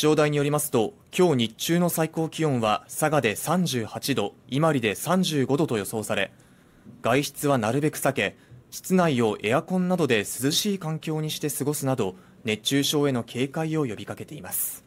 気象台によりますと、今日日中の最高気温は佐賀で38度、伊万里で35度と予想され、外出はなるべく避け、室内をエアコンなどで涼しい環境にして過ごすなど、熱中症への警戒を呼びかけています。